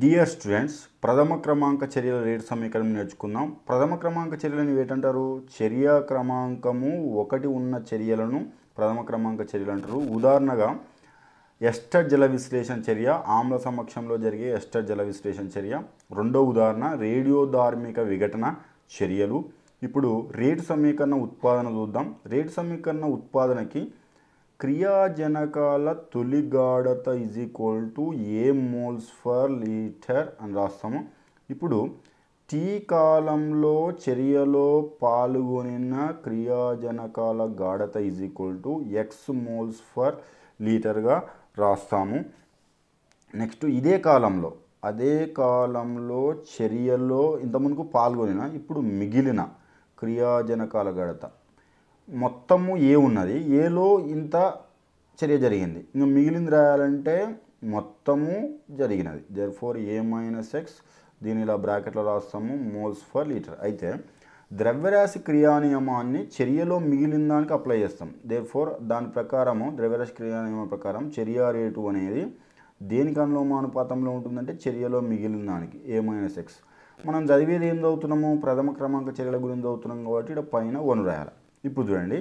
dear students ప్రథమ క్రమాంక చర్యల rate సమీకరణం నేర్చుకుందాం ప్రథమ క్రమాంక చర్యలను ఏంటంటారు చర్య క్రమాంకము ఒకటి ఉన్న చర్యలను ప్రథమ క్రమాంక చర్యలు అంటారు ఉదాహరణగా ఎస్టర్ జల విశ్లేషణ చర్య ఆమ్ల సమక్షంలో జరిగే ఎస్టర్ జల విశ్లేషణ చర్య రెండో ఉదాహరణ రేడియో ధార్మిక విఘటన చర్యలు ఇప్పుడు రేటు సమీకరణ ఉత్పాదన చూద్దాం రేటు సమీకరణ ఉత్పాదనకి క్రియాజనకాల తొలి గాఢత is equal to A moles per litre అని రాస్తాము ఇప్పుడు టీ కాలంలో చర్యలో పాల్గొనిన క్రియాజనకాల గాఢత is equal to X moles per లీటర్గా రాస్తాము నెక్స్ట్ ఇదే కాలంలో అదే కాలంలో చర్యలో ఇంతమందుకు పాల్గొనిన ఇప్పుడు మిగిలిన క్రియాజనకాల గాఢత మొత్తము ఏ ఉన్నది ఏలో ఇంత చర్య జరిగింది ఇంకా మిగిలింది రాయాలంటే మొత్తము జరిగినది therefore A minus X దీని ఇలా బ్రాకెట్లో రాస్తాము మోల్స్ ఫర్ లీటర్ అయితే ద్రవ్యరాశి క్రియానియమాన్ని చర్యలో మిగిలిన దానికి అప్లై చేస్తాం దేర్ ఫోర్ దాని ప్రకారము ద్రవ్యరాశి క్రియానియమం ప్రకారం చర్య రేటు అనేది దేనికి అనులోమానుపాతంలో ఉంటుందంటే చర్యలో మిగిలిన దానికి ఏ మైనస్ ఎక్స్ మనం చదివేది ఏం చదువుతున్నాము ప్రథమ క్రమాంక చర్యల గురించి చదువుతున్నాం కాబట్టి ఇక్కడ పైన వన్ రాయాలి ఇప్పుడు చూడండి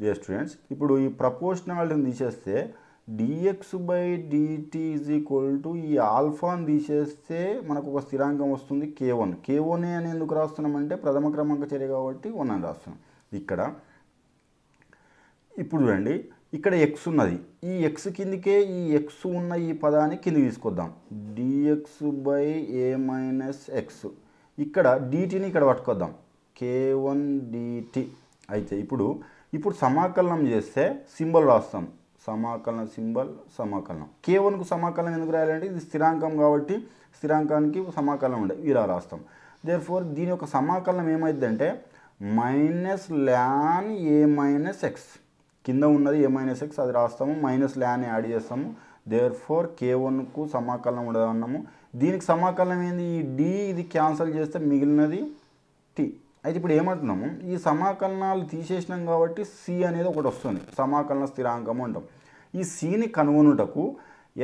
డియర్ స్టూడెంట్స్ ఇప్పుడు ఈ ప్రపోర్షనాలిటీని తీసేస్తే dx by dt is equal to ఈ ఆల్ఫాని తీసేస్తే మనకు ఒక స్థిరాంకం వస్తుంది కే వన్ కే వన్ అని ఎందుకు రాస్తున్నామంటే ప్రథమ క్రమాంక చర్య కాబట్టి వన్ అని రాస్తున్నాం ఇక్కడ ఇప్పుడు చూడండి ఇక్కడ ఎక్స్ ఉన్నది ఈ ఎక్స్ కిందికే ఈ ఎక్స్ ఉన్న ఈ పదాన్ని కింది తీసుకొద్దాం dx by A minus X ఇక్కడ డిటిని ఇక్కడ పట్టుకొద్దాం కే వన్ డిటి అయితే ఇప్పుడు ఇప్పుడు సమాకలనం చేస్తే సింబల్ రాస్తాం సమాకలన సింబల్ సమాకలనం కే వన్కు సమాకలనం ఎందుకు రాయాలంటే ఇది స్థిరాంకం కాబట్టి స్థిరాంకానికి సమాకలనం ఉండేది ఇలా రాస్తాం దేర్ ఫోర్ దీని యొక్క సమాకలనం ఏమైందంటే minus LAN A minus X కింద ఉన్నది ఏ మైనస్ ఎక్స్ అది రాస్తాము మైనస్ ల్యాన్ యాడ్ చేస్తాము దేర్ ఫోర్ కే వన్కు సమాకలనం ఉండదు అన్నాము దీనికి సమాకలనం ఏంది ఈ డి ఇది క్యాన్సల్ చేస్తే మిగిలినది టీ అయితే ఇప్పుడు ఏమంటున్నాము ఈ సమాకలనాలు తీసేసినాం కాబట్టి సి అనేది ఒకటి వస్తుంది సమాకలన స్థిరాంకం అంటాం ఈ సిని కనుగొనుటకు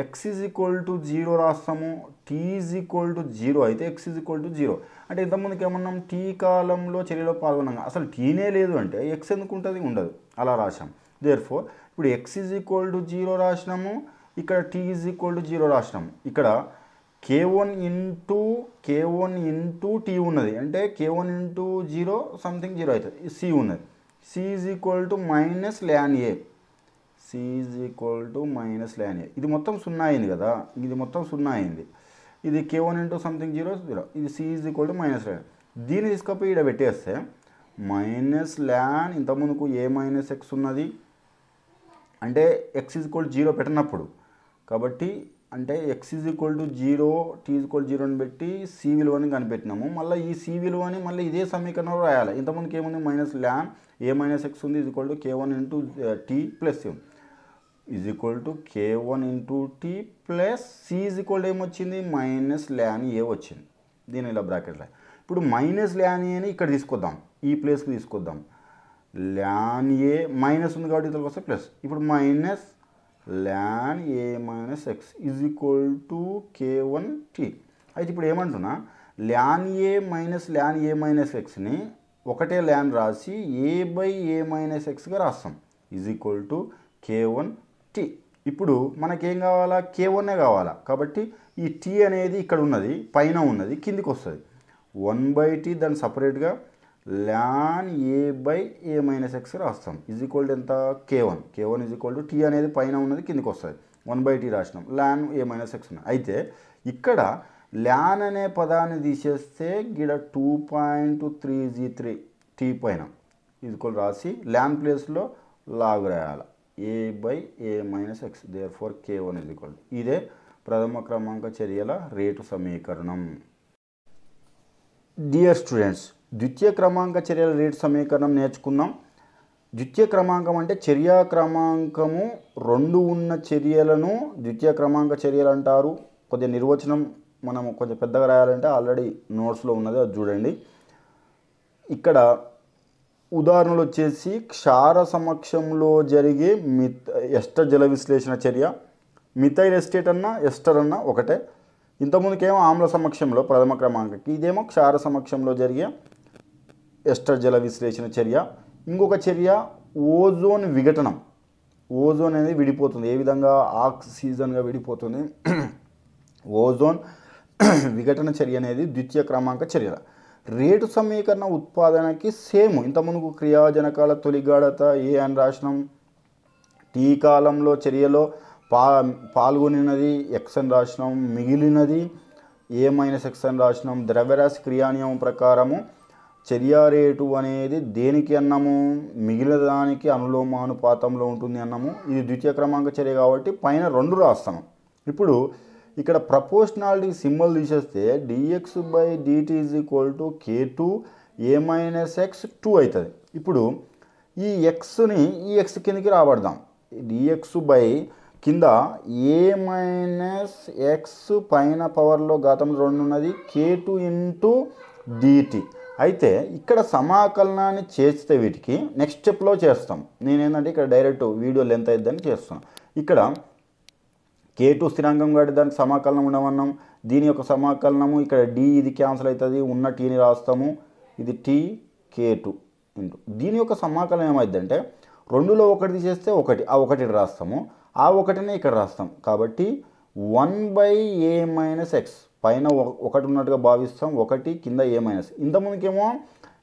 X is equal to zero రాస్తాము T is equal to zero అయితే X is equal to zero అంటే ఇంతకుముందుకు ఏమన్నాం టీ కాలంలో చర్యలో పాల్గొన్నాం అసలు టీనే లేదు అంటే ఎక్స్ ఎందుకు ఉంటుంది ఉండదు అలా రాసాం దేర్ ఫోర్ ఇప్పుడు X is equal to zero రాసినాము ఇక్కడ T is equal to zero రాసినాము ఇక్కడ K one into K one into T ఉన్నది అంటే K one into zero something zero అవుతుంది సి ఉన్నది C is equal to minus LAN A C is equal to minus LAN A ఇది మొత్తం సున్నా అయింది కదా ఇది మొత్తం సున్నా అయింది ఇది K one into something zero zero ఇది C is equal to minus ln దీన్ని తీసుకపోయి ఇక్కడ పెట్టేస్తే మైనస్ ల్యాన్ ఇంతకుముందుకు ఏ మైనస్ ఎక్స్ ఉన్నది అంటే ఎక్స్ ఈజ్ ఈక్వల్ జీరో పెట్టినప్పుడు కాబట్టి అంటే X is equal to zero T equal zero అని పెట్టి సి విలువని కనిపెట్టినాము మళ్ళీ ఈ సి విలువని మళ్ళీ ఇదే సమీకరణంలో రాయాలి ఇంతకుముందుకు ఏముంది minus LAN A minus X ఉంది is equal to K one into T plus C is equal to K one into T plus C is equal ఏమొచ్చింది మైనస్ ల్యాన్ ఏ వచ్చింది దీని ఇలా బ్రాకెట్లో ఇప్పుడు మైనస్ ల్యాన్ అని ఇక్కడ తీసుకొద్దాం ఈ ప్లేస్కి తీసుకొద్దాం ల్యాన్ ఏ మైనస్ ఉంది కాబట్టి ఇతరులకు వస్తే ప్లస్ ఇప్పుడు minus LAN A minus X is equal to K one T అయితే ఇప్పుడు ఏమంటున్నా ln A minus LAN A minus ఎక్స్ని ఒకటే ల్యాన్ రాసి ఏ బై ఏ మైనస్ ఎక్స్గా రాస్తాం is equal to K one T ఇప్పుడు మనకేం కావాలా కే వన్నే కావాలా కాబట్టి ఈ టీ అనేది ఇక్కడ ఉన్నది పైన ఉన్నది కిందికి వస్తుంది వన్ బై టీ దాన్ని సపరేట్గా ln A by A minus X రాస్తాం ఇజ్ ఈక్వల్ టు ఎంత K one K one is equal to T అనేది పైన ఉన్నది కిందికి వస్తుంది వన్ బై టీ రాసినాం ల్యాన్ ఏ మైనస్ ఎక్స్ ఉన్నాయి అయితే ఇక్కడ ల్యాన్ అనే పదాన్ని తీసేస్తే గిడ టూ పాయింట్ త్రీ జీ త్రీ టీ పైన ఈజ్కోల్ రాసి ల్యాన్ ప్లేస్లో లాగ్ రాయాలి A by A minus X therefore K one is equal ఇదే ప్రథమ క్రమాంక చర్యల రేటు సమీకరణం డియర్ స్టూడెంట్స్ ద్వితీయ క్రమాంక చర్యల రేటు సమీకరణం నేర్చుకుందాం ద్వితీయ క్రమాంకం అంటే చర్య క్రమాంకము రెండు ఉన్న చర్యలను ద్వితీయ క్రమాంక చర్యలు అంటారు కొద్దిగా నిర్వచనం మనం కొంచెం పెద్దగా రాయాలంటే ఆల్రెడీ నోట్స్లో ఉన్నది అది చూడండి ఇక్కడ ఉదాహరణలు వచ్చేసి క్షార సమక్షంలో జరిగే మిత్ ఎస్టర్ జల విశ్లేషణ చర్య మిథైల్ ఎస్టేట్ అన్నా ఎస్టర్ అన్నా ఒకటే ఇంతకుముందుకేమో ఆమ్ల సమక్షంలో ప్రథమ క్రమాంకకి ఇదేమో క్షార సమక్షంలో జరిగే ఎస్టర్ జల విశ్లేషణ చర్య ఇంకొక చర్య ఓజోన్ విఘటనం ఓజోన్ అనేది విడిపోతుంది ఏ విధంగా ఆక్సిజన్గా విడిపోతుంది ఓజోన్ విఘటన చర్య అనేది ద్వితీయ క్రమాంక చర్య రేటు సమీకరణ ఉత్పాదనకి సేమ్ ఇంతముందుకు క్రియాజనకాల తొలిగాడత ఏ అని రాసినాం టీ కాలంలో చర్యలో పా పాల్గొనినది ఎక్స్ అని రాసినాం మిగిలినది ఏ మైనస్ ఎక్స్ అని రాసినాం ద్రవ్యరాశి క్రియానియమం ప్రకారము చర్య రేటు అనేది దేనికి అన్నము మిగిలిన దానికి అనులోమానుపాతంలో ఉంటుంది అన్నము ఇది ద్వితీయ క్రమాంక చర్య కాబట్టి పైన రెండు రాస్తాను ఇప్పుడు ఇక్కడ ప్రపోర్షనాలిటీ సింబల్ తీసేస్తే dx by dt is equal to K two A minus X two అవుతుంది ఇప్పుడు ఈ ఎక్స్ని ఈ ఎక్స్ కిందకి రాబడదాం డిఎక్స్ బై కింద ఏ మైనస్ ఎక్స్ పైన పవర్లో గతంలో రెండు ఉన్నది కే టూ ఇంటూ డిటీ అయితే ఇక్కడ సమాకలనాన్ని చేస్తే వీటికి నెక్స్ట్ స్టెప్లో చేస్తాం ఏంటంటే ఇక్కడ డైరెక్ట్ వీడియో లెంత్ అయిద్దని చేస్తున్నాను ఇక్కడ కే టూ స్థిరాంకం కాబట్టి దానికి సమాకలనం ఉండమన్నాం దీని యొక్క సమాకలనము ఇక్కడ డి ఇది క్యాన్సిల్ అవుతుంది ఉన్న టీని రాస్తాము ఇది టీ కే టూ దీని యొక్క సమాకలనం ఏమైందంటే రెండులో ఒకటి చేస్తే ఒకటి ఆ ఒకటి రాస్తాము ఆ ఒకటినే ఇక్కడ రాస్తాం కాబట్టి one by A minus X పైన ఒకటి ఉన్నట్టుగా భావిస్తాం ఒకటి కింద ఏ మైనస్ ఇంతకుముందుకేమో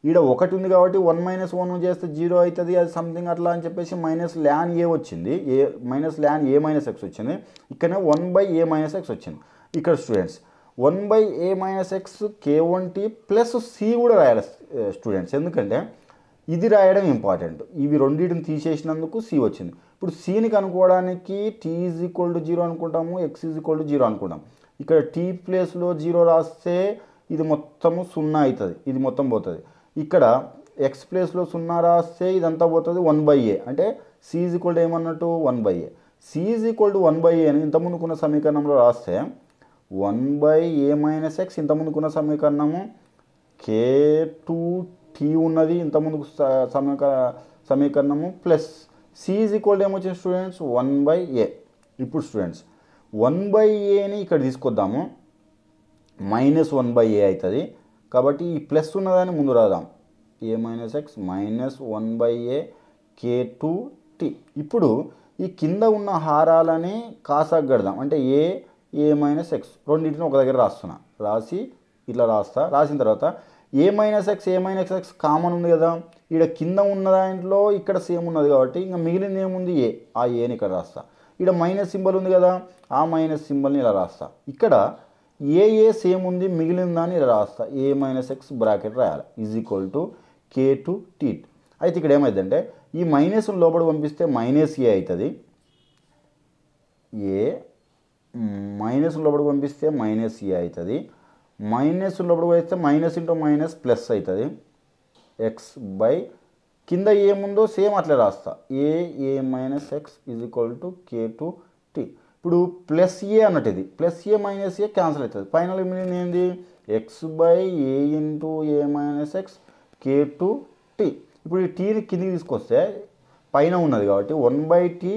ఈడ ఒకటి ఉంది కాబట్టి వన్ మైనస్ వన్ చేస్తే జీరో అవుతుంది అది సంథింగ్ అట్లా అని చెప్పేసి మైనస్ ల్యాన్ ఏ వచ్చింది A minus LAN A minus X వచ్చింది ఇక్కడనే one by A minus X వచ్చింది ఇక్కడ students one by A minus X K one T plus C కూడా రాయాలి స్టూడెంట్స్ ఎందుకంటే ఇది రాయడం ఇంపార్టెంట్ ఇవి రెండింటిని తీసేసినందుకు సి వచ్చింది ఇప్పుడు సిని కనుక్కోవడానికి T is equal to zero అనుకుంటాము X is equal to zero అనుకుంటాం ఇక్కడ టీ ప్లేస్లో జీరో రాస్తే ఇది మొత్తము సున్నా అవుతుంది ఇది మొత్తం పోతుంది ఇక్కడ ఎక్స్ ప్లేస్లో సున్నా రాస్తే ఇదంతా పోతుంది వన్ బై ఏ అంటే సిఈజ్ ఈక్వల్ ఏమన్నట్టు one by A C is equal to one by A అని ఇంతకుముందుకున్న సమీకరణంలో రాస్తే one by A minus X ఇంతకుముందుకున్న సమీకరణము కే టూ టీ ఉన్నది ఇంతకుముందు సమీక సమీకరణము ప్లస్ సిఈజ్ ఈక్వల్ ఏమొచ్చింది స్టూడెంట్స్ వన్ బై ఏ ఇప్పుడు స్టూడెంట్స్ వన్ బై ఏని ఇక్కడ తీసుకొద్దాము మైనస్ వన్ బై ఏ అవుతుంది కాబట్టి ఈ ప్లస్ ఉన్నదాన్ని ముందు రాదాం A minus X minus one by A K two tea ఇప్పుడు ఈ కింద ఉన్న హారాలని కడదాం అంటే ఏ ఏ మైనస్ ఎక్స్ రెండింటిని ఒక దగ్గర రాస్తున్నా రాసి ఇట్లా రాస్తా రాసిన తర్వాత A minus X A minus X common ఉంది కదా ఇక్కడ కింద ఉన్న దాంట్లో ఇక్కడ సేమ్ ఉన్నది కాబట్టి ఇంకా మిగిలింది ఏముంది ఏ ఆ ఏని ఇక్కడ రాస్తా ఇక్కడ మైనస్ సింబల్ ఉంది కదా ఆ మైనస్ సింబల్ని ఇలా రాస్తా ఇక్కడ ఏ ఏ సేమ్ ఉంది మిగిలిందని ఇలా రాస్తా ఏ మైనస్ ఎక్స్ బ్రాకెట్ రాయాలి is equal to K two T అయితే ఇక్కడ ఏమైందంటే ఈ మైనస్ లోపల పంపిస్తే మైనస్ ఏ అవుతుంది ఏ మైనస్ లోపల పంపిస్తే మైనస్ ఏ అవుతుంది మైనస్ లోపల పంపిస్తే మైనస్ ఇంటూ మైనస్ ప్లస్ అవుతుంది ఎక్స్ బై కింద ఏముందో సేమ్ అట్లే రాస్తా A A minus X is equal to K two T ఇప్పుడు ప్లస్ ఏ అన్నట్టు ఇది plus A minus A cancel అవుతుంది ఫైనల్ మీనింగ్ ఏంది X by A into A minus X K two T ఇప్పుడు ఈ టీని కిందికి తీసుకొస్తే పైన ఉన్నది కాబట్టి one by T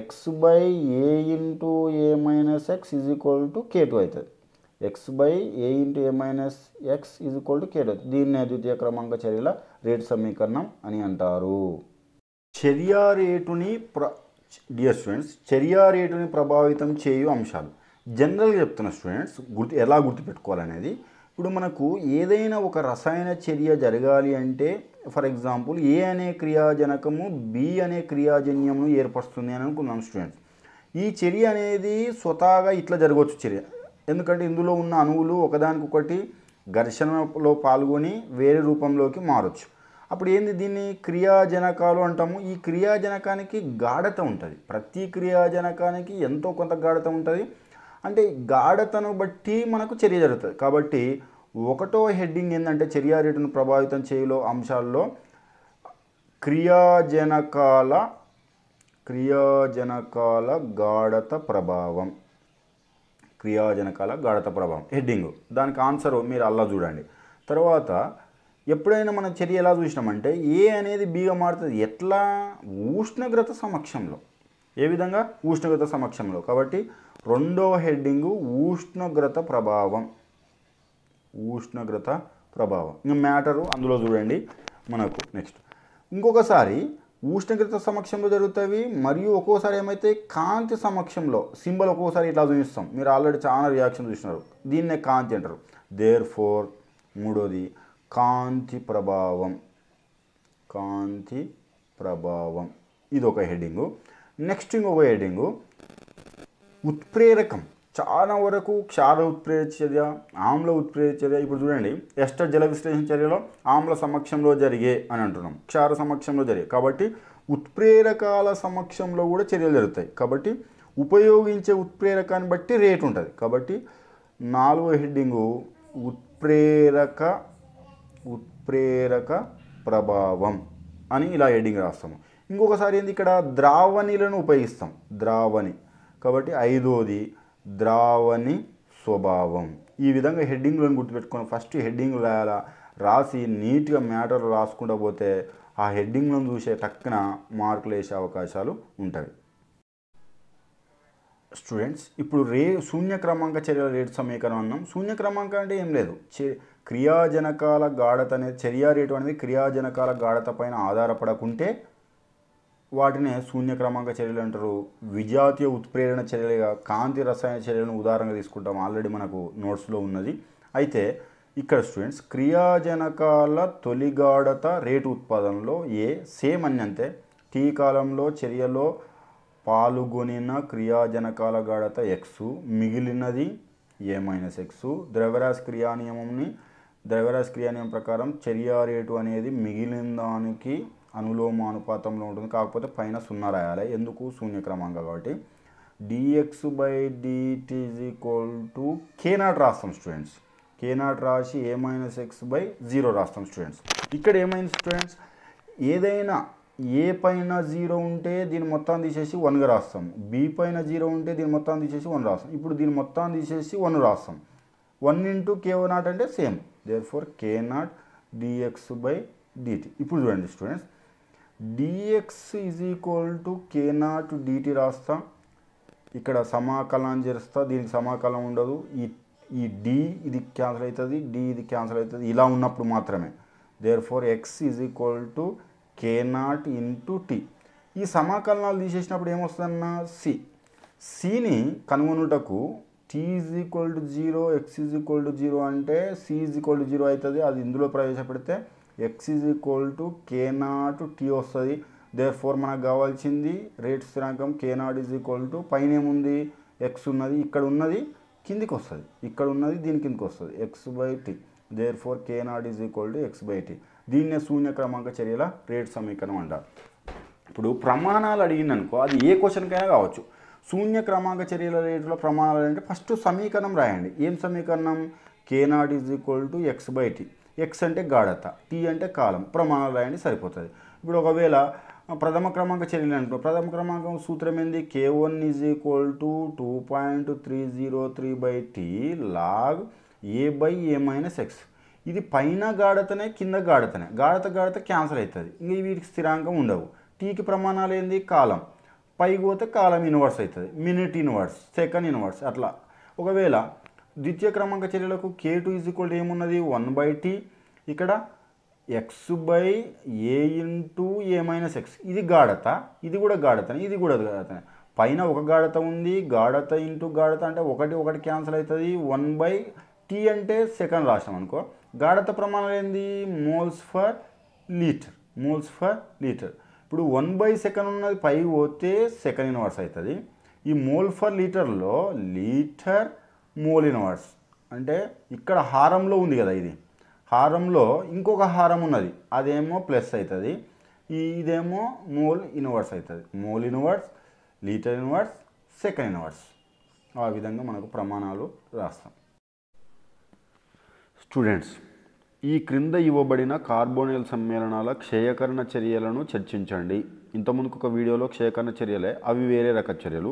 X by A into A minus X is equal to K two అవుతుంది X by A into A minus X is equal to కేడత్ దీన్నే ద్వితీయ క్రమాంక చర్యల రేటు సమీకరణం అని అంటారు చర్య రేటుని ప్ర డియర్ స్టూడెంట్స్ చర్య రేటుని ప్రభావితం చేయు అంశాలు జనరల్గా చెప్తున్న స్టూడెంట్స్ గుర్తు ఎలా గుర్తుపెట్టుకోవాలనేది ఇప్పుడు మనకు ఏదైనా ఒక రసాయన చర్య జరగాలి అంటే ఫర్ ఎగ్జాంపుల్ ఏ అనే క్రియాజనకము బి అనే క్రియాజన్యమును ఏర్పరుస్తుంది అని అనుకున్నాం స్టూడెంట్స్ ఈ చర్య అనేది స్వతహాగా ఇట్లా జరగవచ్చు చర్య ఎందుకంటే ఇందులో ఉన్న అణువులు ఒకదానికొకటి ఘర్షణలో పాల్గొని వేరే రూపంలోకి మారచ్చు అప్పుడు ఏంది దీన్ని క్రియాజనకాలు అంటాము ఈ క్రియాజనకానికి గాఢత ఉంటుంది ప్రతి క్రియాజనకానికి ఎంతో కొంత గాఢత ఉంటుంది అంటే గాఢతను బట్టి మనకు చర్య జరుగుతుంది కాబట్టి ఒకటో హెడ్డింగ్ ఏంటంటే చర్య రేటును ప్రభావితం చేయలో అంశాల్లో క్రియాజనకాల క్రియాజనకాల గాఢత ప్రభావం క్రియాజనకాల గాఢత ప్రభావం హెడ్డింగ్ దానికి ఆన్సర్ మీరు అలా చూడండి తర్వాత ఎప్పుడైనా మన చర్య ఎలా చూసినామంటే ఏ అనేది బీగా మారుతుంది ఎట్లా ఉష్ణోగ్రత సమక్షంలో ఏ విధంగా ఉష్ణోగ్రత సమక్షంలో కాబట్టి రెండవ హెడ్డింగు ఉష్ణోగ్రత ప్రభావం ఉష్ణోగ్రత ప్రభావం ఇంకా మ్యాటరు అందులో చూడండి మనకు నెక్స్ట్ ఇంకొకసారి ఉష్ణగ్రత సమక్షంలో జరుగుతాయి మరియు ఒక్కోసారి ఏమైతే కాంతి సమక్షంలో సింబల్ ఒక్కోసారి ఇట్లా చూపిస్తాం మీరు ఆల్రెడీ చాలా రియాక్షన్ చూసినారు దీన్నే కాంతి అంటారు దేర్ ఫోర్ మూడోది కాంతి ప్రభావం కాంతి ప్రభావం ఇది ఒక హెడ్డింగు నెక్స్ట్ ఇంకొక హెడ్డింగు ఉత్ప్రేరకం చాలా వరకు క్షార ఉత్ప్రేర చర్య ఆమ్ల ఉత్ప్రేర చర్య ఇప్పుడు చూడండి ఎస్టర్ జల విశ్లేషణ చర్యలో ఆమ్ల సమక్షంలో జరిగే అని అంటున్నాం క్షార సమక్షంలో జరిగే కాబట్టి ఉత్ప్రేరకాల సమక్షంలో కూడా చర్యలు జరుగుతాయి కాబట్టి ఉపయోగించే ఉత్ప్రేరకాన్ని బట్టి రేటు ఉంటుంది కాబట్టి నాలుగో హెడ్డింగు ఉత్ప్రేరక ఉత్ప్రేరక ప్రభావం అని ఇలా హెడ్డింగ్ రాస్తాము ఇంకొకసారి ఏంది ఇక్కడ ద్రావణిలను ఉపయోగిస్తాం ద్రావణి కాబట్టి ఐదోది ద్రావణి స్వభావం ఈ విధంగా హెడ్డింగ్లను గుర్తుపెట్టుకొని ఫస్ట్ హెడ్డింగ్ రాయాలా రాసి నీట్గా మ్యాటర్ రాసుకుంటూ పోతే ఆ హెడ్డింగ్లను చూసే టక్కున మార్కులు వేసే అవకాశాలు ఉంటాయి స్టూడెంట్స్ ఇప్పుడు రే శూన్య క్రమాంక చర్యల రేటు సమీకరణం అన్నాం శూన్య క్రమాంకం అంటే ఏం లేదు క్రియాజనకాల గాఢత అనేది చర్య రేటు అనేది క్రియాజనకాల గాఢత పైన ఆధారపడకుంటే వాటినే శూన్య క్రమాంక చర్యలు అంటారు విజాతీయ ఉత్ప్రేరణ చర్యలుగా కాంతి రసాయన చర్యలను ఉదాహరణగా తీసుకుంటాం ఆల్రెడీ మనకు నోట్స్లో ఉన్నది అయితే ఇక్కడ స్టూడెంట్స్ క్రియాజనకాల గాఢత రేటు ఉత్పాదనలో ఏ సేమ్ అని అంతే టీ కాలంలో చర్యలో పాల్గొనిన క్రియాజనకాల గాఢత ఎక్స్ మిగిలినది ఏ మైనస్ ఎక్స్ ద్రవ్యరాశి క్రియానియమంని ద్రవ్యరాశి క్రియానియమం ప్రకారం చర్య రేటు అనేది మిగిలిన దానికి అనులోమానుపాతంలో ఉంటుంది కాకపోతే పైన సున్నా రాయాలి ఎందుకు శూన్యక్రమాంక కాబట్టి D X by D T is equal to K not రాస్తాం స్టూడెంట్స్ కే నాట్ రాసి A minus X by zero రాస్తాం స్టూడెంట్స్ ఇక్కడ ఏమైంది స్టూడెంట్స్ ఏదైనా ఏ పైన జీరో ఉంటే దీని మొత్తం తీసేసి వన్గా రాస్తాం బి పైన జీరో ఉంటే దీని మొత్తం తీసేసి వన్ రాస్తాం ఇప్పుడు దీని మొత్తం తీసేసి వన్ రాస్తాం వన్ ఇంటూ కే నాట్ అంటే same therefore K not D X by D T ఇప్పుడు చూడండి students D X is equal to K not D T రాస్తా ఇక్కడ సమాకలం చేస్తా దీనికి సమాకలం ఉండదు ఈ ఈ డి ఇది క్యాన్సిల్ అవుతుంది డి ఇది క్యాన్సిల్ అవుతుంది ఇలా ఉన్నప్పుడు మాత్రమే therefore X is equal to K not into T ఈ సమాకలనాలు తీసేసినప్పుడు ఏమొస్తుందన్న సి సిని కనుగొనుటకు T is equal to zero X is equal to zero అంటే C is equal to zero అవుతుంది అది ఇందులో ప్రవేశపెడితే X is equal to K not T వస్తుంది దే ఫోర్ మనకు కావాల్సింది రేట్ స్థిరాంకం K not is equal to పైన ఏముంది ఎక్స్ ఉన్నది ఇక్కడ ఉన్నది కిందికి వస్తుంది ఇక్కడ ఉన్నది దీని కిందికి వస్తుంది X by T therefore K not is equal to X by T దీన్నే శూన్య క్రమాంక చర్యల రేట్ సమీకరణం అంటారు ఇప్పుడు ప్రమాణాలు అడిగింది అనుకో అది ఏ క్వశ్చన్కైనా కావచ్చు శూన్య క్రమాంక చర్యల రేట్లో ప్రమాణాలు అంటే ఫస్ట్ సమీకరణం రాయండి ఏం సమీకరణం K not is equal to X by T X అంటే గాఢత టీ అంటే కాలం ప్రమాణాలు రాయండి సరిపోతుంది ఇప్పుడు ఒకవేళ ప్రథమ క్రమాంక చర్యలు అనుకో ప్రథమ క్రమాంకం సూత్రం ఏంది K one is equal to two point three zero three by T log A by A minus X ఇది పైన గాఢతనే కింద గాఢతనే గాఢత గాఢత క్యాన్సల్ అవుతుంది ఇంక వీటికి స్థిరాంకం ఉండవు టీకి ప్రమాణాలు ఏంది కాలం పైకి పోతే కాలం ఇన్వర్స్ అవుతుంది మినిట్ ఇన్వర్స్ సెకండ్ ఇన్వర్స్ అట్లా ఒకవేళ ద్వితీయ క్రమాంక చర్యలకు కే టూ ఈజ్ ఈక్వల్ ఏమున్నది వన్ బై టీ ఇక్కడ X by A into A minus X ఇది గాఢత ఇది కూడా గాఢతనే ఇది కూడా గాఢతనే పైన ఒక గాఢత ఉంది గాఢత ఇంటూ గాఢత అంటే ఒకటి ఒకటి క్యాన్సిల్ అవుతుంది వన్ బై టీ అంటే సెకండ్ రాసినాం అనుకో గాఢత ప్రమాణాలు ఏంది moles per litre moles per litre ఇప్పుడు వన్ బై సెకండ్ ఉన్నది పై పోతే సెకండ్ ఇన్వర్స్ అవుతుంది ఈ మోల్ ఫర్ లీటర్లో లీటర్ మోల్ ఇన్వర్స్ అంటే ఇక్కడ హారంలో ఉంది కదా ఇది హారంలో ఇంకొక హారం ఉన్నది అదేమో ప్లస్ అవుతుంది ఇదేమో మోల్ ఇన్వర్స్ అవుతుంది mole inverse litre inverse second inverse ఆ విధంగా మనకు ప్రమాణాలు రాస్తాం స్టూడెంట్స్ ఈ క్రింద ఇవ్వబడిన కార్బోనిల్ సమ్మేళనాల క్షయకరణ చర్యలను చర్చించండి ఇంతకుముందుకు ఒక వీడియోలో క్షయకరణ చర్యలే అవి వేరే రక చర్యలు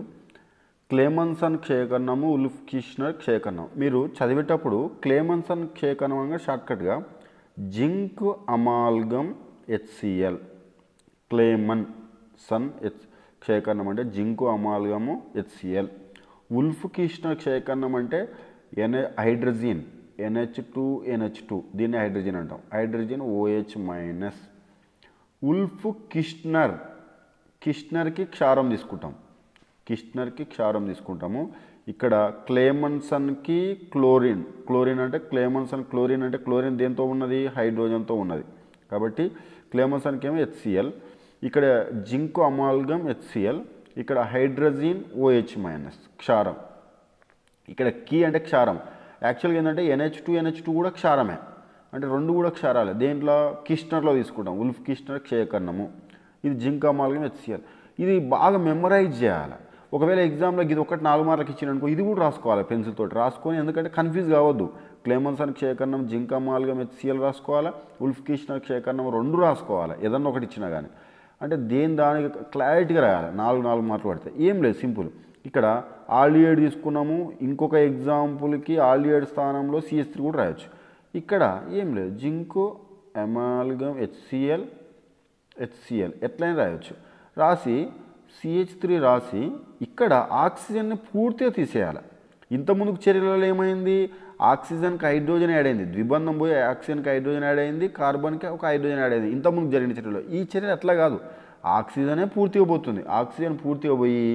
క్లేమన్సన్ క్షయకరణము ఉల్ఫ్ కిష్నర్ క్షయకరణం మీరు చదివేటప్పుడు క్లేమన్సన్ క్షయకరణంగా షార్ట్కట్గా zinc amalgam HCl Clemmensen H క్షేకన్నం అంటే zinc amalgam HCl Wolff Kishner క్షేకన్నం అంటే N A hydrazine NH two NH two దీన్ని హైడ్రజన్ అంటాం hydrogen OH minus Wolff Kishner కిష్నర్కి క్షారం తీసుకుంటాం కిష్నర్కి క్షారం తీసుకుంటాము ఇక్కడ క్లేమన్సన్కి క్లోరిన్ క్లోరిన్ అంటే క్లేమన్సన్ క్లోరిన్ అంటే క్లోరిన్ దేంతో ఉన్నది హైడ్రోజన్తో ఉన్నది కాబట్టి క్లేమన్సన్కి ఏమో హెచ్సిఎల్ ఇక్కడ జింక్ అమాల్గమ్ హెచ్సిఎల్ ఇక్కడ హైడ్రజిన్ ఓహెచ్ మైనస్ క్షారం ఇక్కడ కీ అంటే క్షారం యాక్చువల్గా ఏంటంటే ఎన్హెచ్ టూ ఎన్హెచ్ టూ కూడా క్షారమే అంటే రెండు కూడా క్షారాలే దేంట్లో కిష్నర్లో తీసుకుంటాం ఉల్ఫ్ కిష్నర్ క్షయకర్ణము ఇది జింక్ అమాల్గం హెచ్సిఎల్ ఇది బాగా మెమరైజ్ చేయాలి ఒకవేళ ఎగ్జామ్లో ఇది ఒకటి నాలుగు మార్కులకు ఇచ్చిననుకో ఇది కూడా రాసుకోవాలి పెన్సిల్ తోటి రాసుకొని ఎందుకంటే కన్ఫ్యూజ్ కావద్దు అని క్షేకరణం zinc amalgam HCl Wolff Kishner క్షేకరణం రెండు రాసుకోవాలి ఏదన్నా ఒకటి ఇచ్చినా కానీ అంటే దేని దానికి క్లారిటీగా రాయాలి నాలుగు నాలుగు మార్కులు పడితే ఏం లేదు సింపుల్ ఇక్కడ ఆలియేడ్ తీసుకున్నాము ఇంకొక ఎగ్జాంపుల్కి ఆలియేడ్ స్థానంలో సిఎస్ త్రీ కూడా రాయొచ్చు ఇక్కడ ఏం లేదు జింకు ఎమాల్గం హెచ్సిఎల్ హెచ్సిఎల్ ఎట్లయినా రాయొచ్చు రాసి సిహెచ్ త్రీ రాసి ఇక్కడ ఆక్సిజన్ని పూర్తిగా తీసేయాలి ఇంతకుముందు చర్యలలో ఏమైంది ఆక్సిజన్కి హైడ్రోజన్ యాడ్ అయింది ద్విబంధం పోయి ఆక్సిజన్కి హైడ్రోజన్ యాడ్ అయింది కార్బన్కి ఒక హైడ్రోజన్ యాడ్ అయింది ఇంతకుముందు జరిగిన చర్యలో ఈ చర్యలు అట్లా కాదు ఆక్సిజనే పూర్తిగా పోతుంది ఆక్సిజన్ పూర్తిగా పోయి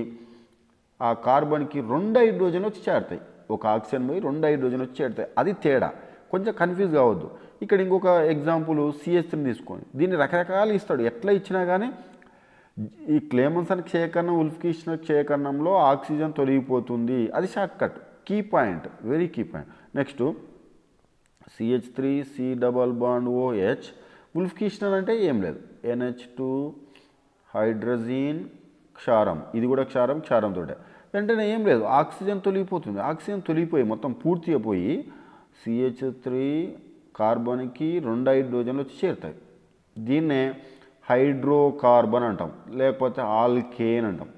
ఆ కార్బన్కి రెండు హైడ్రోజన్ వచ్చి చేరుతాయి ఒక ఆక్సిజన్ పోయి రెండు హైడ్రోజన్ వచ్చి చేరుతాయి అది తేడా కొంచెం కన్ఫ్యూజ్ కావద్దు ఇక్కడ ఇంకొక ఎగ్జాంపుల్ సిఎస్ని తీసుకొని దీన్ని రకరకాలు ఇస్తాడు ఎట్లా ఇచ్చినా కానీ ఈ క్లేమన్సన్ క్షయకరణం ఉల్ఫ్కిష్ణ క్షయకరణంలో ఆక్సిజన్ తొలగిపోతుంది అది short cut key point very key point next CH three C double bond OH Wolff Kishner అంటే ఏం లేదు ఎన్హెచ్ టూ హైడ్రజీన్ క్షారం ఇది కూడా క్షారం క్షారంతో వెంటనే ఏం లేదు ఆక్సిజన్ తొలగిపోతుంది ఆక్సిజన్ తొలగిపోయి మొత్తం పూర్తిగా పోయి సిహెచ్ త్రీ కార్బన్కి రెండు హైడ్రోజన్లు వచ్చి చేరుతాయి దీన్నే హైడ్రోకార్బన్ అంటాం లేకపోతే ఆల్కేన్ అంటాం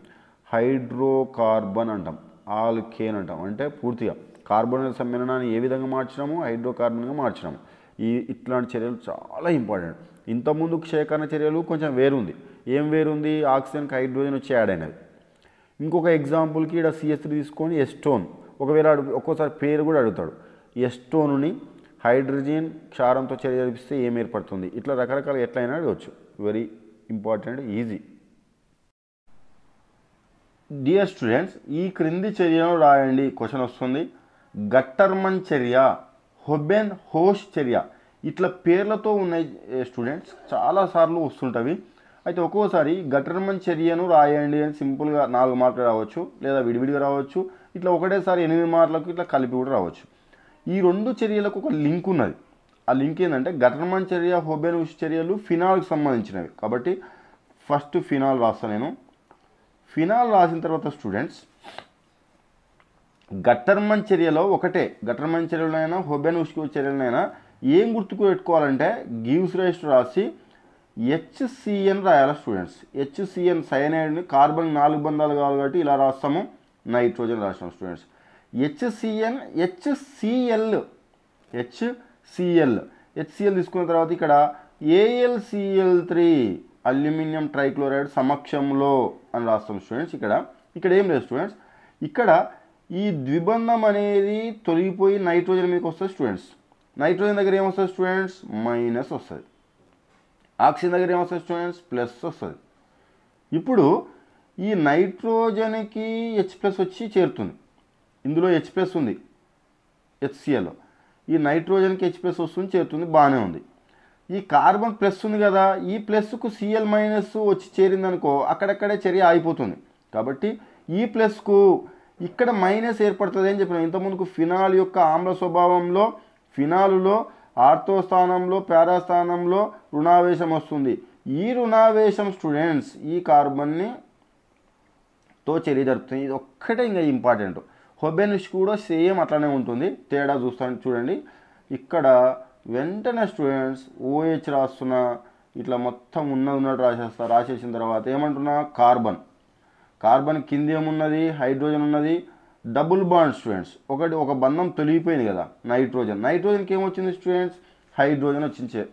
హైడ్రోకార్బన్ అంటాం ఆల్కేన్ అంటాం అంటే పూర్తిగా కార్బన్ సమ్మేళనాన్ని ఏ విధంగా మార్చినాము హైడ్రోకార్బన్గా మార్చినాము ఈ ఇట్లాంటి చర్యలు చాలా ఇంపార్టెంట్ ఇంతకుముందు క్షేకరణ చర్యలు కొంచెం వేరుంది ఏం వేరుంది ఆక్సిజన్కి హైడ్రోజన్ వచ్చి యాడ్ అయినది ఇంకొక ఎగ్జాంపుల్కి ఇక్కడ సిఎస్ త్రీ తీసుకొని ఎస్టోన్ ఒకవేళ ఒక్కోసారి పేరు కూడా అడుగుతాడు ఎస్టోన్ని హైడ్రోజన్ క్షారంతో చర్య జరిపిస్తే ఏం ఏర్పడుతుంది ఇట్లా రకరకాల ఎట్లయినా అడగవచ్చు very important easy dear students ఈ క్రింది చర్యను రాయండి క్వశ్చన్ వస్తుంది గట్టర్మన్ చర్య హొబెన్ హోష్ చర్య ఇట్లా పేర్లతో ఉన్నాయి స్టూడెంట్స్ చాలాసార్లు వస్తుంటవి అయితే ఒక్కోసారి గట్టర్మన్ చర్యను రాయండి అని సింపుల్గా నాలుగు మార్కులు రావచ్చు లేదా విడివిడిగా రావచ్చు ఇట్లా ఒకటేసారి ఎనిమిది మార్కులకు ఇట్లా కలిపి కూడా రావచ్చు ఈ రెండు చర్యలకు ఒక లింక్ ఉన్నది ఆ లింక్ ఏంటంటే ఘటనమన్ చర్య హోబెన్ ఉష్ చర్యలు ఫినాల్కి సంబంధించినవి కాబట్టి ఫస్ట్ ఫినాల్ రాస్తాను నేను ఫినాల్ రాసిన తర్వాత స్టూడెంట్స్ గట్టర్మన్ చర్యలో ఒకటే గట్టర్మన్ చర్యలైనా హోబెన్ ఉష్కి చర్యలైనా ఏం గుర్తుకు పెట్టుకోవాలంటే గివ్స్ రైస్ రాసి హెచ్సిఎన్ రాయాలి స్టూడెంట్స్ హెచ్సిఎన్ సైనైడ్ని కార్బన్ నాలుగు బంధాలు కావాలి కాబట్టి ఇలా రాస్తాము నైట్రోజన్ రాస్తాము students HCN HCl H Cl HCl తీసుకున్న తర్వాత ఇక్కడ ఏఎల్సిఎల్ త్రీ అల్యూమినియం ట్రైక్లోరైడ్ సమక్షంలో అని రాస్తాం స్టూడెంట్స్ ఇక్కడ ఇక్కడ ఏం లేదు స్టూడెంట్స్ ఇక్కడ ఈ ద్విబంధం అనేది తొలగిపోయి నైట్రోజన్ మీకు వస్తుంది స్టూడెంట్స్ నైట్రోజన్ దగ్గర ఏమొస్తుంది స్టూడెంట్స్ మైనస్ వస్తుంది ఆక్సిజన్ దగ్గర ఏమొస్తుంది స్టూడెంట్స్ ప్లస్ వస్తుంది ఇప్పుడు ఈ నైట్రోజన్కి హెచ్ ప్లస్ వచ్చి చేరుతుంది ఇందులో హెచ్ ప్లస్ ఉంది హెచ్సిఎల్లో ఈ నైట్రోజన్కి హెచ్ ప్లస్ వస్తుంది చేరుతుంది బాగానే ఉంది ఈ కార్బన్ ప్లస్ ఉంది కదా ఈ ప్లస్కు సిఎల్ మైనస్ వచ్చి చేరిందనుకో అక్కడక్కడే చర్య ఆగిపోతుంది కాబట్టి ఈ ప్లస్కు ఇక్కడ మైనస్ ఏర్పడుతుంది అని చెప్పిన ఇంతకుముందుకు ఫినాల్ యొక్క ఆమ్ల స్వభావంలో ఫినాలులో ఆర్థో స్థానంలో పారాస్థానంలో రుణావేశం వస్తుంది ఈ రుణావేశం స్టూడెంట్స్ ఈ కార్బన్ని తో చర్య జరుపుతుంది ఇది ఒక్కటే ఇంకా ఇంపార్టెంట్ హొబెనిష్ కూడా సేమ్ అట్లానే ఉంటుంది తేడా చూస్తాను చూడండి ఇక్కడ వెంటనే స్టూడెంట్స్ ఓహెచ్ రాస్తున్న ఇట్లా మొత్తం ఉన్నది ఉన్నట్టు రాసేస్తా రాసేసిన తర్వాత ఏమంటున్నా కార్బన్ కార్బన్ కింద ఏమున్నది హైడ్రోజన్ ఉన్నది డబుల్ బాండ్ స్టూడెంట్స్ ఒకటి ఒక బంధం తొలిగిపోయింది కదా నైట్రోజన్ నైట్రోజన్కి ఏమొచ్చింది స్టూడెంట్స్ హైడ్రోజన్ వచ్చింది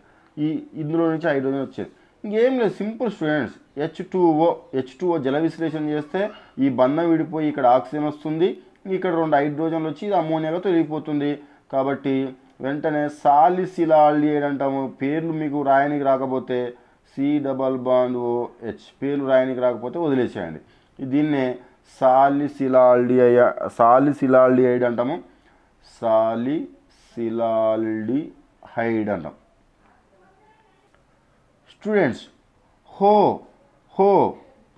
ఈ ఇందులో నుంచి హైడ్రోజన్ వచ్చేది ఇంకేం లేదు simple students H two O H two O జల విశ్లేషణ చేస్తే ఈ బంధం విడిపోయి ఇక్కడ ఆక్సిజన్ వస్తుంది ఇక్కడ రెండు హైడ్రోజన్లు వచ్చి ఇది అమోనియాగా తొలగిపోతుంది కాబట్టి వెంటనే సాలిసిలాల్డియేట్ అంటాము పేర్లు మీకు రాయనికి రాకపోతే C double bond O H పేర్లు రాయనికి రాకపోతే వదిలేసేయండి దీన్నే సాలిసిలాల్డి సాలిసిలాల్డిహైడ్ అంటాము సాలిసిలాల్డిహైడ్ అంటాం స్టూడెంట్స్ హో హో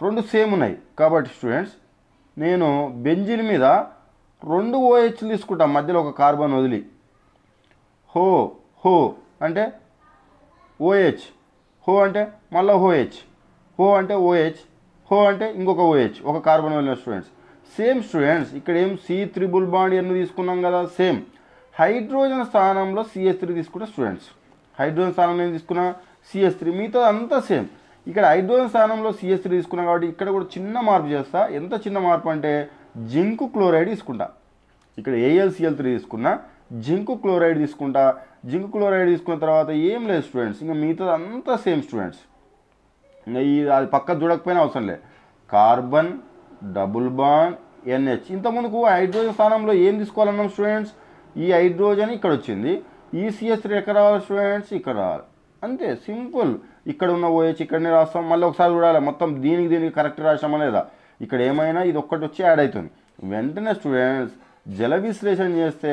రెండు సేమ్ ఉన్నాయి కాబట్టి స్టూడెంట్స్ నేను బెంజిన్ మీద రెండు ఓహెచ్లు తీసుకుంటాం మధ్యలో ఒక కార్బన్ వదిలి హో హో అంటే ఓహెచ్ హో అంటే మళ్ళీ ఓహెచ్ హో అంటే ఓహెచ్ హో అంటే ఇంకొక ఓహెచ్ ఒక కార్బన్ వదిలిన స్టూడెంట్స్ సేమ్ స్టూడెంట్స్ ఇక్కడ ఏం సి త్రిబుల్ బాండ్ ఎన్ని తీసుకున్నాం కదా సేమ్ హైడ్రోజన్ స్థానంలో సిఎస్ త్రీ తీసుకుంటే స్టూడెంట్స్ హైడ్రోజన్ స్థానంలో ఏం తీసుకున్నా సిఎస్ త్రీ మిగతా అంతా సేమ్ ఇక్కడ హైడ్రోజన్ స్థానంలో సిఎస్ త్రీ తీసుకున్నాం కాబట్టి ఇక్కడ కూడా చిన్న మార్పు చేస్తా ఎంత చిన్న మార్పు అంటే జింక్ క్లోరైడ్ తీసుకుంటా ఇక్కడ ఏఎల్సిఎల్ త్రీ తీసుకున్నా జింకు క్లోరైడ్ తీసుకుంటా జింక్ క్లోరైడ్ తీసుకున్న తర్వాత ఏం లేదు స్టూడెంట్స్ ఇంకా మిగతా అంతా సేమ్ స్టూడెంట్స్ ఇంకా ఈ అది పక్క చూడకపోయినా అవసరం లేదు కార్బన్ డబుల్ బాన్ ఎన్హెచ్ ఇంతకుముందుకు హైడ్రోజన్ స్థానంలో ఏం తీసుకోవాలన్నాం స్టూడెంట్స్ ఈ హైడ్రోజన్ ఇక్కడ వచ్చింది ఈసీఎస్ ఎక్కడ రావాలి స్టూడెంట్స్ ఇక్కడ రావాలి అంతే సింపుల్ ఇక్కడ ఉన్న ఓహెచ్ ఇక్కడనే రాస్తాం మళ్ళీ ఒకసారి చూడాలి మొత్తం దీనికి దీనికి కరెక్ట్ రాసామా లేదా ఇక్కడ ఏమైనా ఇది ఒక్కటి వచ్చి యాడ్ అవుతుంది వెంటనే స్టూడెంట్స్ జల విశ్లేషణ చేస్తే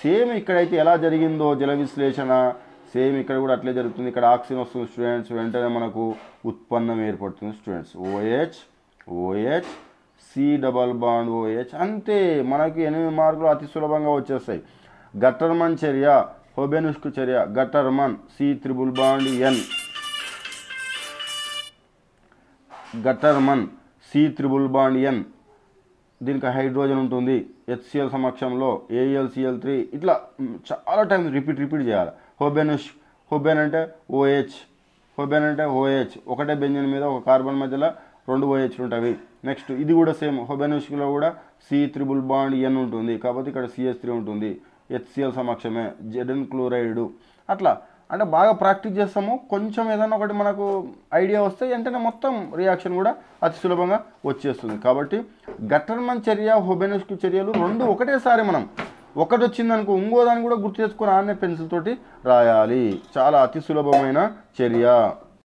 సేమ్ ఇక్కడైతే ఎలా జరిగిందో జల విశ్లేషణ సేమ్ ఇక్కడ కూడా అట్లే జరుగుతుంది ఇక్కడ ఆక్సిజన్ వస్తుంది స్టూడెంట్స్ వెంటనే మనకు ఉత్పన్నం ఏర్పడుతుంది students OH OH C double bond OH అంతే మనకి ఎనిమిది మార్కులు అతి సులభంగా వచ్చేస్తాయి గట్టర్మన్ చర్య హోబెనుష్కు చర్య Gattermann C triple bond N Gattermann C triple bond N దీనికి హైడ్రోజన్ ఉంటుంది హెచ్సిఎల్ సమక్షంలో ఏఎల్సిఎల్ త్రీ ఇట్లా చాలా టైం రిపీట్ రిపీట్ చేయాలి హోబెనిష్ హోబెన్ అంటే ఓహెచ్ హోబెన్ అంటే ఓహెచ్ ఒకటే బెంజిన్ మీద ఒక కార్బన్ మధ్యలో రెండు ఓహెచ్లు ఉంటాయి నెక్స్ట్ ఇది కూడా సేమ్ హోబెనిష్లో కూడా సి త్రిబుల్ బాండ్ ఎన్ ఉంటుంది కాబట్టి ఇక్కడ సిఎస్ త్రీ ఉంటుంది హెచ్సిఎల్ సమక్షమే జెడన్ క్లోరైడు అట్లా అంటే బాగా ప్రాక్టీస్ చేస్తాము కొంచెం ఏదైనా ఒకటి మనకు ఐడియా వస్తే వెంటనే మొత్తం రియాక్షన్ కూడా అతి సులభంగా వచ్చేస్తుంది కాబట్టి గట్టర్మన్ చర్య హోబెనస్కు చర్యలు రెండు ఒకటేసారి మనం ఒకటి వచ్చిందనుకో ఇంకో దాన్ని కూడా గుర్తు చేసుకుని ఆనే పెన్సిల్ తోటి రాయాలి చాలా అతి సులభమైన చర్య